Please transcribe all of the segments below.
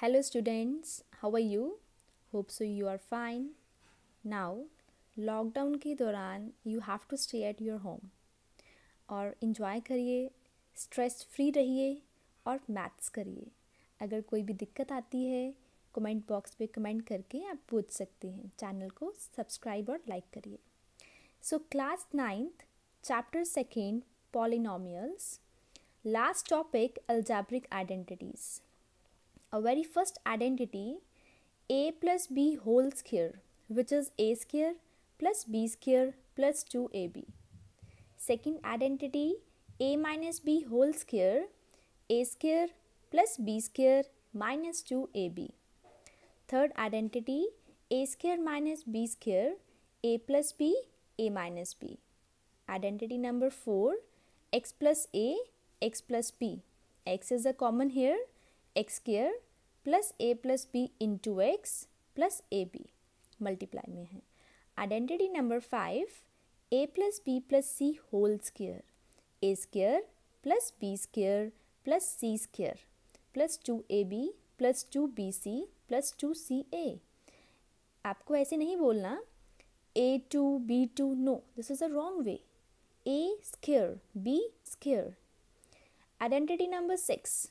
Hello students how are you hope so you are fine now lockdown के दौरान you have to stay at your home और enjoy करिए stress free रहिए और maths करिए अगर कोई भी दिक्कत आती है कमेंट बॉक्स पे कमेंट करके आप पूछ सकते हैं चैनल को सब्सक्राइब और लाइक करिए so class ninth chapter second polynomials last topic algebraic identities our very first identity a plus b whole square which is a square plus b square plus 2ab. Second identity a minus b whole square a square plus b square minus 2ab. Third identity a square minus b square a plus b a minus b. Identity number 4 x plus a x plus b. x is a common here x square plus a plus b into x plus a b multiply में है identity number five a plus b plus c whole square a square plus b square plus c square plus two a b plus two b c plus two c a आपको ऐसे नहीं बोलना a two b two no this is a wrong way a square b square identity number six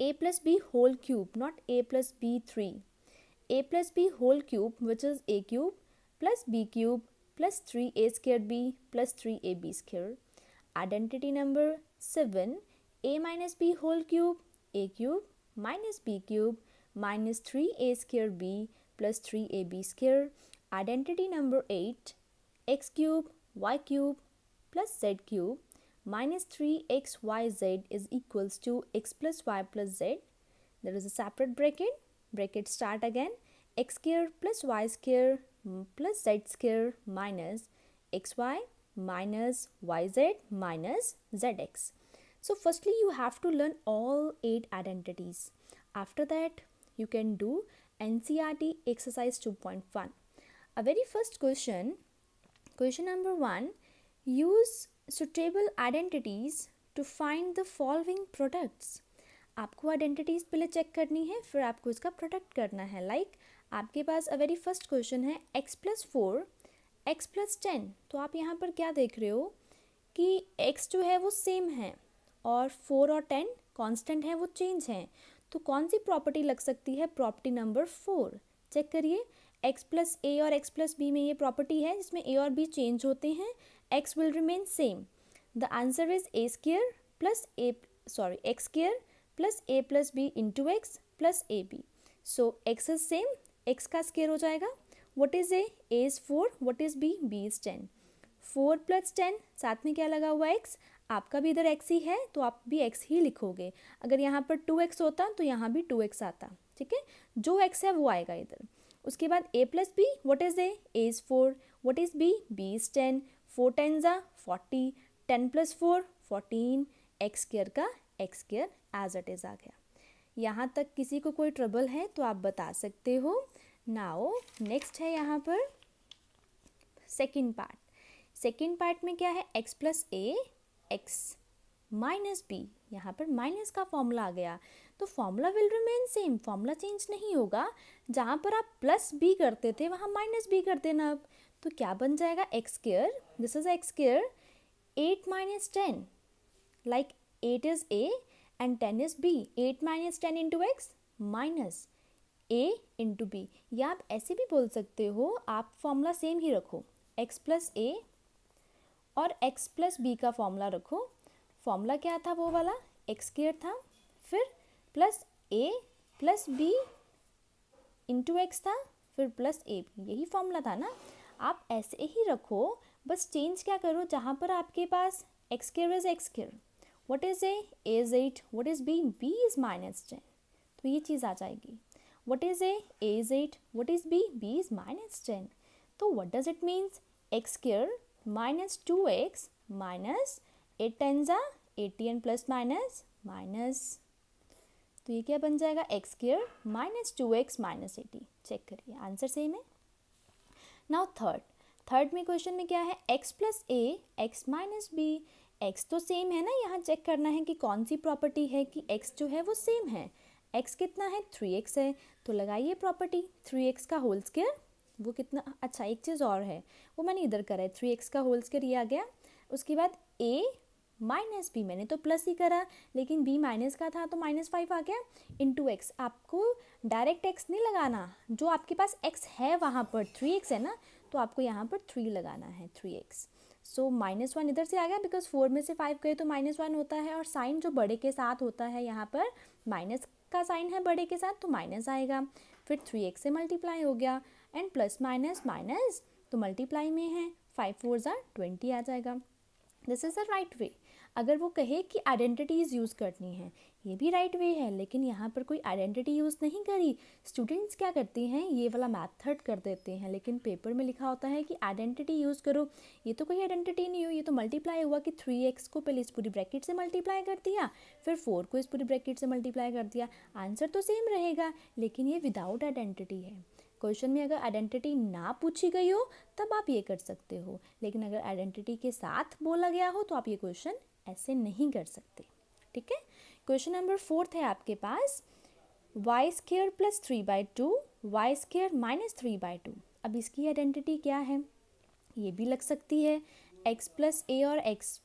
a plus b whole cube not a plus b 3 a plus b whole cube which is a cube plus b cube plus 3a squared b plus 3ab square identity number 7 a minus b whole cube a cube minus b cube minus 3a squared b plus 3ab square identity number 8 x cube y cube plus z cube minus 3xyz is equals to x plus y plus z. There is a separate bracket. Bracket start again. x square plus y square plus z square minus xy minus yz minus zx. So firstly you have to learn all 8 identities. After that you can do NCRT exercise 2.1. A very first question, question number 1, use suitable identities to find the following products आपको identities पहले check करनी है फिर आपको इसका product करना है like like, आपके पास अ वेरी फर्स्ट क्वेश्चन है x plus four x plus ten तो आप यहाँ पर क्या देख रहे हो कि एक्स जो है वो सेम है और फोर और टेन कांस्टेंट है वो चेंज हैं तो कौन सी प्रॉपर्टी लग सकती है प्रॉपर्टी नंबर फोर चेक करिए एक्स प्लस ए और एक्स प्लस बी में ये प्रॉपर्टी है जिसमें ए और बी चेंज होते हैं x will remain same. The answer is a square plus a sorry x square plus a plus b into x plus a b. So x is same x ka square ho jayega What is a? a is 4 What is b? b is 10 4 plus ten साथ में क्या लगा हुआ x आपका भी इधर x ही है तो आप भी x ही लिखोगे अगर यहाँ पर 2x होता तो यहाँ भी 2x आता ठीक है जो x है वो आएगा इधर उसके बाद a plus b what is a is four what is b b is ten four ज़ा forty ten plus four fourteen x square का x square as it is आ गया यहाँ तक किसी को कोई ट्रबल है तो आप बता सकते हो नाओ नेक्स्ट है यहाँ पर सेकेंड पार्ट सेकेंड पार्ट में क्या है x plus a x minus b यहाँ पर माइनस का फॉर्मूला आ गया तो formula will remain same formula change नहीं होगा जहाँ पर आप प्लस बी करते थे वहाँ माइनस बी कर देना अब तो क्या बन जाएगा x square this is x square eight minus ten like eight is a and ten is b eight minus ten into x minus a into b या आप ऐसे भी बोल सकते हो आप फॉर्मूला सेम ही रखो एक्स प्लस ए और एक्स प्लस बी का फॉर्मूला रखो फॉर्मूला क्या था वो वाला एक्स स्केयर था फिर plus a plus b into x था फिर प्लस ए यही फॉर्मूला था ना आप ऐसे ही रखो बस चेंज क्या करो जहाँ पर आपके पास x square is x square what is a is eight what is b b is minus ten तो ये चीज़ आ जाएगी what is a is eight what is b b is minus ten तो what does it means x square minus two x minus eight ten ज़ा eighty and plus minus minus तो ये क्या बन जाएगा x square minus two x minus eighty check करिए answer same है now third third में क्वेश्चन में क्या है x plus a x minus b x तो सेम है ना यहाँ चेक करना है कि कौन सी प्रॉपर्टी है कि एक्स जो है वो सेम है एक्स कितना है थ्री एक्स है तो लगाइए प्रॉपर्टी थ्री एक्स का होल स्केयर वो कितना अच्छा एक चीज़ और है वो मैंने इधर करा है थ्री एक्स का होल स्केयर ये आ गया उसके बाद ए माइनस बी मैंने तो प्लस ही करा लेकिन बी माइनस का था तो माइनस फाइव आ गया इन टू एक्स आपको डायरेक्ट एक्स नहीं लगाना जो आपके पास एक्स है वहाँ पर थ्री एक्स है ना तो आपको यहाँ पर थ्री लगाना है three x so minus one इधर से आ गया बिकॉज फोर में से फाइव गए तो माइनस वन होता है और साइन जो बड़े के साथ होता है यहाँ पर माइनस का साइन है बड़े के साथ तो माइनस आएगा फिर थ्री एक्स से मल्टीप्लाई हो गया एंड प्लस माइनस माइनस तो मल्टीप्लाई में है फाइव फोर ज़ार ट्वेंटी आ जाएगा this is a right way अगर वो कहे कि आइडेंटिटीज़ यूज़ करनी है ये भी राइट वे है लेकिन यहाँ पर कोई आइडेंटिटी यूज़ नहीं करी स्टूडेंट्स क्या करते हैं ये वाला मैथड कर देते हैं लेकिन पेपर में लिखा होता है कि आइडेंटिटी यूज़ करो ये तो कोई आइडेंटिटी नहीं हुई ये तो मल्टीप्लाई हुआ कि थ्री एक्स को पहले इस पूरी ब्रैकेट से मल्टीप्लाई कर दिया फिर फोर को इस पूरी ब्रैकेट से मल्टीप्लाई कर दिया आंसर तो सेम रहेगा लेकिन ये विदाउट आइडेंटिटी है क्वेश्चन में अगर आइडेंटिटी ना पूछी गई हो तब आप ये कर सकते हो लेकिन अगर आइडेंटिटी के साथ बोला गया हो तो आप ये क्वेश्चन ऐसे नहीं कर सकते ठीक है क्वेश्चन नंबर फोर्थ है आपके पास y square plus three by two y square minus three by two अब इसकी आइडेंटिटी क्या है ये भी लग सकती है एक्स प्लस ए और एक्स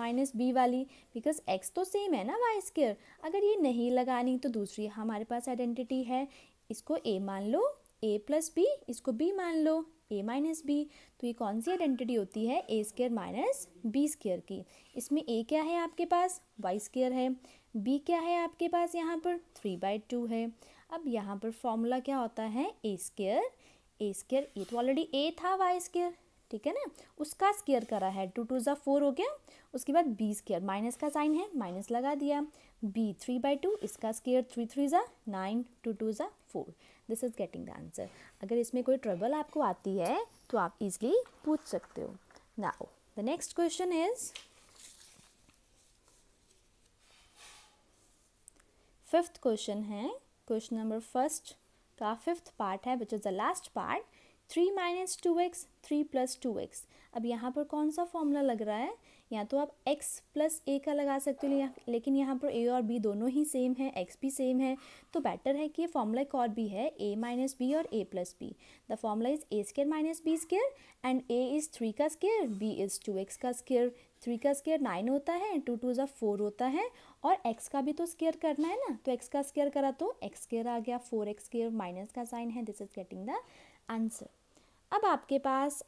माइनस बी वाली बिकॉज एक्स तो सेम है ना वाई स्केयर अगर ये नहीं लगानी तो दूसरी हमारे पास आइडेंटिटी है इसको ए मान लो ए प्लस बी इसको बी मान लो ए माइनस बी तो ये कौन सी आइडेंटिटी होती है a square minus b square की इसमें ए क्या है आपके पास वाई स्केयर है बी क्या है आपके पास यहाँ पर थ्री बाई टू है अब यहाँ पर फॉर्मूला क्या होता है ए स्केयर ए स्केयर ए तो ऑलरेडी ए था वाई स्केयर ठीक है ना उसका स्केयर करा है टू टू ज़ा फोर हो गया उसके बाद बी स्केयर माइनस का साइन है माइनस लगा दिया बी थ्री बाई टू इसका स्केयर थ्री थ्री ज़ा नाइन टू टू ज़ा four this is getting the answer अगर इसमें कोई ट्रबल आपको आती है तो आप इजली पूछ सकते हो now the next question is fifth question है क्वेश्चन नंबर फर्स्ट का फिफ्थ पार्ट है which is the last part three minus two x three plus two x अब यहाँ पर कौन सा फॉर्मूला लग रहा है या तो आप x प्लस ए का लगा सकते हो लेकिन यहाँ पर a और b दोनों ही सेम है x भी सेम है तो बेटर है कि ये फॉर्मूला एक और भी है a माइनस बी और a plus b the formula is a square minus b square and a is three का square b is two x का स्केयर थ्री का स्केयर नाइन होता है टू टू जब फोर होता है और एक्स का भी तो स्केयर करना है ना तो एक्स का स्केयर करा तो एक्स स्केयर आ गया फोर एक्स स्केयर माइनस का साइन है this is getting the answer अब आपके पास